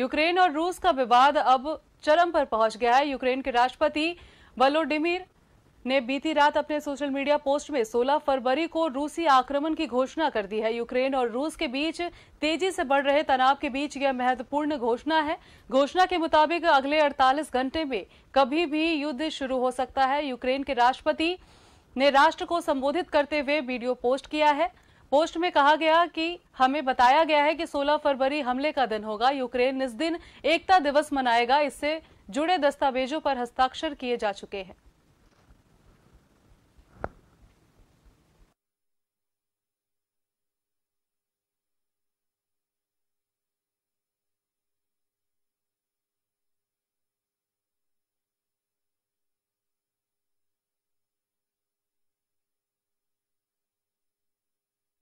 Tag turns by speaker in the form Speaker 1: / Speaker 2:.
Speaker 1: Ukraine और रूस का विवाद अब चरम पर पहुंच गया है यूक्रेन के राष्ट्रपति वलोडिमिर ने बीती रात अपने सोशल मीडिया पोस्ट में 16 फरवरी को रूसी आक्रमण की घोषणा कर दी है यूक्रेन और रूस के बीच तेजी से बढ़ रहे तनाव के बीच यह महत्वपूर्ण घोषणा है घोषणा के मुताबिक अगले 48 घंटे में कभी भी युद्ध शुरू हो सकता है यूक्रेन के राष्ट्रपति ने राष्ट्र को संबोधित करते हुए वीडियो पोस्ट किया है पोस्ट में कहा गया कि हमें बताया गया है कि 16 फरवरी हमले का दिन होगा यूक्रेन इस दिन एकता दिवस मनाएगा इससे जुड़े दस्तावेजों पर हस्ताक्षर किए जा चुके हैं